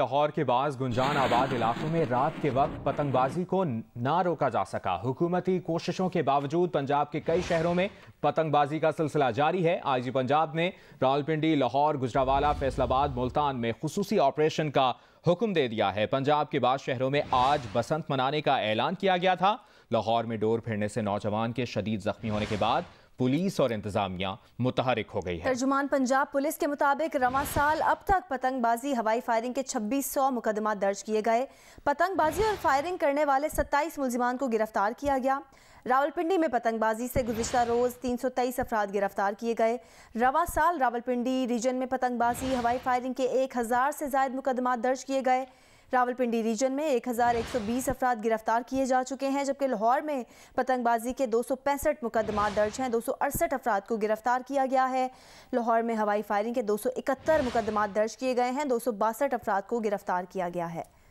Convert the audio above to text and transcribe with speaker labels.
Speaker 1: लाहौर के बाद गुंजान आबाद इलाकों में रात के वक्त पतंगबाजी को ना रोका जा सका हुकूमती कोशिशों के बावजूद पंजाब के कई शहरों में पतंगबाजी का सिलसिला जारी है आईजी पंजाब ने रावलपिंडी लाहौर गुजरावाला फैसलाबाद मुल्तान में खसूसी ऑपरेशन का हुक्म दे दिया है पंजाब के बाद शहरों में आज बसंत मनाने का ऐलान किया गया था लाहौर में डोर फिरने से नौजवान के शदीद जख्मी होने के बाद पुलिस और इंतजामिया मुतहरक हो गई है
Speaker 2: तर्जुमान पंजाब पुलिस के मुताबिक रवा साल अब तक पतंगबाजी हवाई फायरिंग के छब्बीस सौ मुकदमा दर्ज किए गए पतंगबाजी और फायरिंग करने वाले सत्ताईस मुलजिमान को गिरफ्तार किया गया रावलपिंडी में पतंगबाजी से गुजशत रोज तीन सौ तेईस अफराद गिरफ्तार किए गए रवा साल रावलपिंडी रीजन में पतंगबाजी हवाई फायरिंग के एक हजार से जायद मुकदमा दर्ज किए गए रावलपिंडी रीजन में 1120 अफराद गिरफ्तार किए जा चुके हैं जबकि लाहौर में पतंगबाजी के दो मुकदमा दर्ज हैं दो अफराद को गिरफ्तार किया गया है लाहौर में हवाई फायरिंग के दो मुकदमा दर्ज किए गए हैं दो अफराद को गिरफ्तार किया गया है